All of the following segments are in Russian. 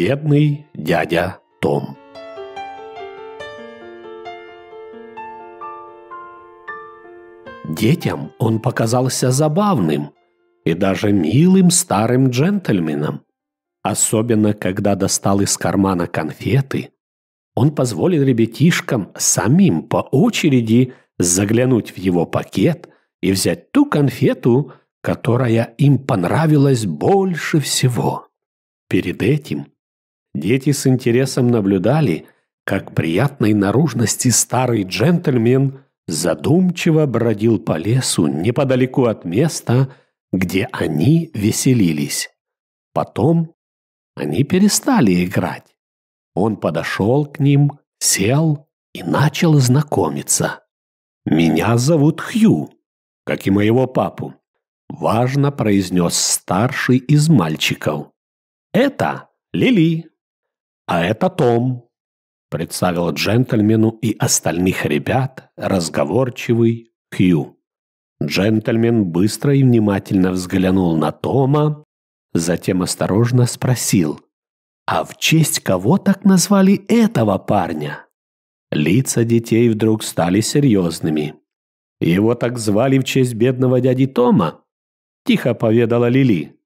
Бедный дядя Том. Детям он показался забавным и даже милым старым джентльменом. Особенно, когда достал из кармана конфеты, он позволил ребятишкам самим по очереди заглянуть в его пакет и взять ту конфету, которая им понравилась больше всего. Перед этим Дети с интересом наблюдали, как приятной наружности старый джентльмен задумчиво бродил по лесу неподалеку от места, где они веселились. Потом они перестали играть. Он подошел к ним, сел и начал знакомиться. «Меня зовут Хью, как и моего папу», — важно произнес старший из мальчиков. «Это Лили, «А это Том», – представил джентльмену и остальных ребят разговорчивый Кью. Джентльмен быстро и внимательно взглянул на Тома, затем осторожно спросил, «А в честь кого так назвали этого парня?» Лица детей вдруг стали серьезными. «Его так звали в честь бедного дяди Тома?» – тихо поведала Лили,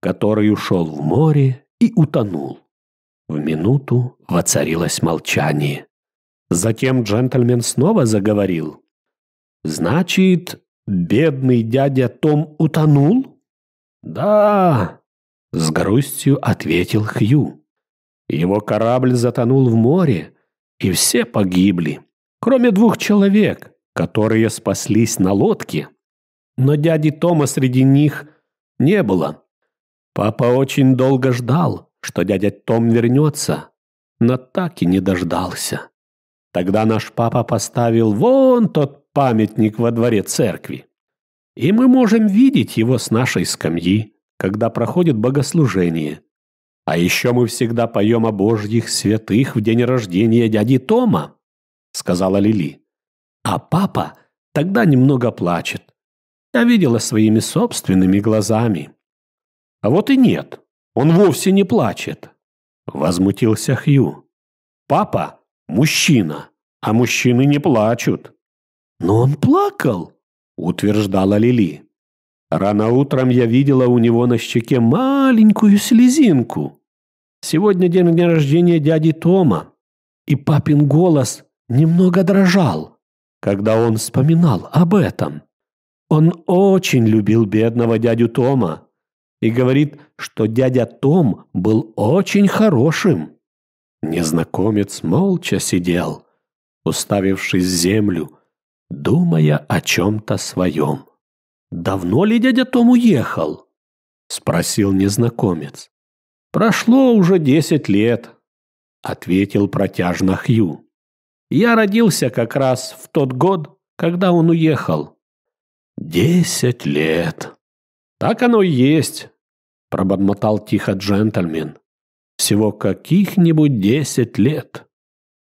который ушел в море и утонул. В минуту воцарилось молчание. Затем джентльмен снова заговорил. «Значит, бедный дядя Том утонул?» «Да», — с грустью ответил Хью. «Его корабль затонул в море, и все погибли, кроме двух человек, которые спаслись на лодке. Но дяди Тома среди них не было. Папа очень долго ждал, что дядя Том вернется, но так и не дождался. Тогда наш папа поставил вон тот памятник во дворе церкви. И мы можем видеть его с нашей скамьи, когда проходит богослужение. А еще мы всегда поем о божьих святых в день рождения дяди Тома, сказала Лили. А папа тогда немного плачет. Я а видела своими собственными глазами. А вот и нет. Он вовсе не плачет. Возмутился Хью. Папа – мужчина, а мужчины не плачут. Но он плакал, утверждала Лили. Рано утром я видела у него на щеке маленькую слезинку. Сегодня день рождения дяди Тома, и папин голос немного дрожал, когда он вспоминал об этом. Он очень любил бедного дядю Тома, и говорит, что дядя Том был очень хорошим. Незнакомец молча сидел, уставившись в землю, думая о чем-то своем. «Давно ли дядя Том уехал?» — спросил незнакомец. «Прошло уже десять лет», — ответил протяжно Хью. «Я родился как раз в тот год, когда он уехал». «Десять лет», «Так оно и есть», – пробормотал тихо джентльмен. «Всего каких-нибудь десять лет.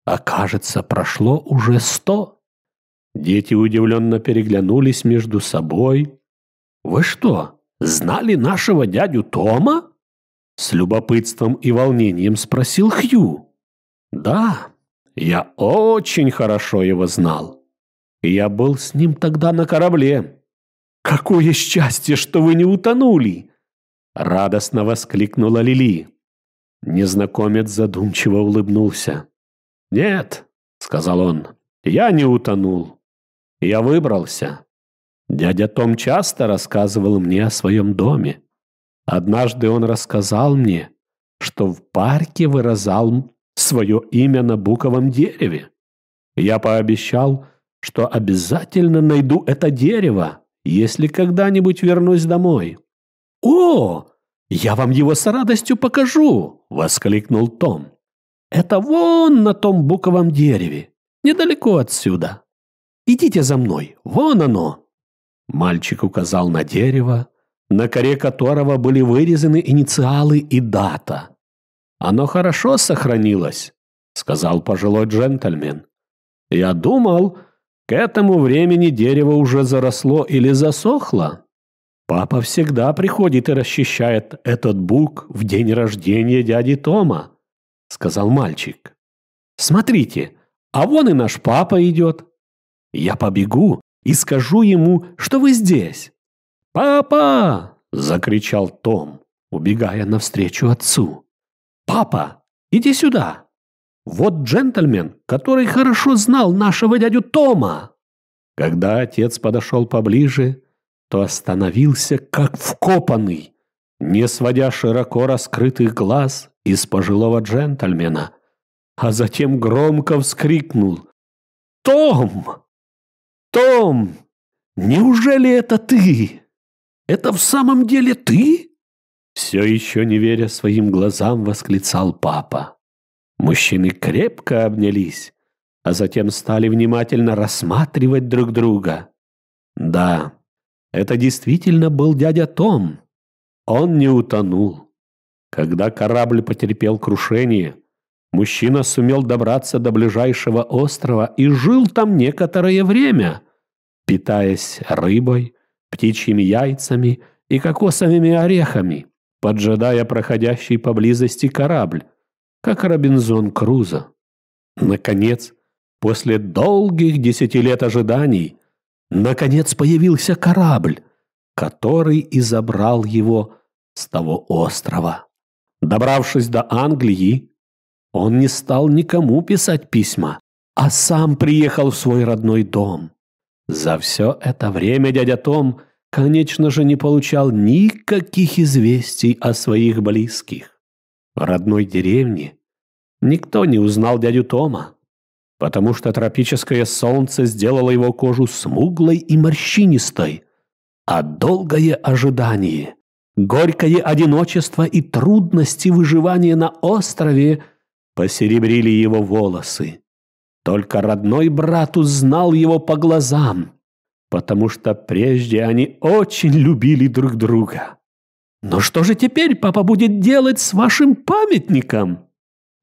А кажется, прошло уже сто». Дети удивленно переглянулись между собой. «Вы что, знали нашего дядю Тома?» С любопытством и волнением спросил Хью. «Да, я очень хорошо его знал. Я был с ним тогда на корабле. «Какое счастье, что вы не утонули!» Радостно воскликнула Лили. Незнакомец задумчиво улыбнулся. «Нет», — сказал он, — «я не утонул. Я выбрался. Дядя Том часто рассказывал мне о своем доме. Однажды он рассказал мне, что в парке выразал свое имя на буковом дереве. Я пообещал, что обязательно найду это дерево если когда-нибудь вернусь домой». «О, я вам его с радостью покажу!» — воскликнул Том. «Это вон на том буковом дереве, недалеко отсюда. Идите за мной, вон оно!» Мальчик указал на дерево, на коре которого были вырезаны инициалы и дата. «Оно хорошо сохранилось», — сказал пожилой джентльмен. «Я думал, к этому времени дерево уже заросло или засохло. Папа всегда приходит и расчищает этот бук в день рождения дяди Тома, сказал мальчик. Смотрите, а вон и наш папа идет. Я побегу и скажу ему, что вы здесь. Папа! закричал Том, убегая навстречу отцу. Папа, иди сюда! Вот джентльмен, который хорошо знал нашего дядю Тома. Когда отец подошел поближе, то остановился как вкопанный, не сводя широко раскрытых глаз из пожилого джентльмена, а затем громко вскрикнул «Том! Том! Неужели это ты? Это в самом деле ты?» Все еще не веря своим глазам, восклицал папа. Мужчины крепко обнялись, а затем стали внимательно рассматривать друг друга. Да, это действительно был дядя Том. Он не утонул. Когда корабль потерпел крушение, мужчина сумел добраться до ближайшего острова и жил там некоторое время, питаясь рыбой, птичьими яйцами и кокосовыми орехами, поджидая проходящий поблизости корабль, как Робинзон Крузо. Наконец, после долгих десяти лет ожиданий, наконец появился корабль, который и забрал его с того острова. Добравшись до Англии, он не стал никому писать письма, а сам приехал в свой родной дом. За все это время дядя Том, конечно же, не получал никаких известий о своих близких. В родной деревне никто не узнал дядю Тома, потому что тропическое солнце сделало его кожу смуглой и морщинистой, а долгое ожидание, горькое одиночество и трудности выживания на острове посеребрили его волосы. Только родной брат узнал его по глазам, потому что прежде они очень любили друг друга. Но что же теперь папа будет делать с вашим памятником?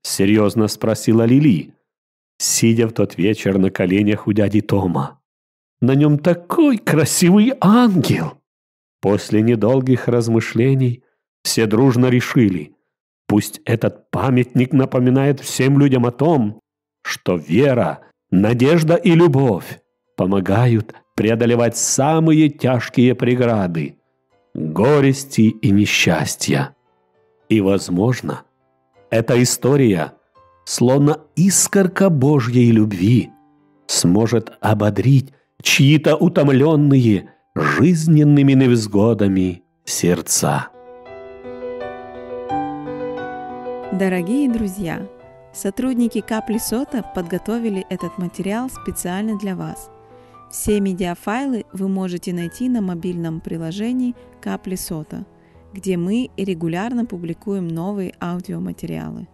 Серьезно спросила Лили, сидя в тот вечер на коленях у дяди Тома. На нем такой красивый ангел! После недолгих размышлений все дружно решили, пусть этот памятник напоминает всем людям о том, что вера, надежда и любовь помогают преодолевать самые тяжкие преграды – горести и несчастья. И, возможно, эта история, словно искорка Божьей любви, сможет ободрить чьи-то утомленные жизненными невзгодами сердца. Дорогие друзья, сотрудники Капли Сота подготовили этот материал специально для вас – все медиафайлы вы можете найти на мобильном приложении «Капли Сота», где мы регулярно публикуем новые аудиоматериалы.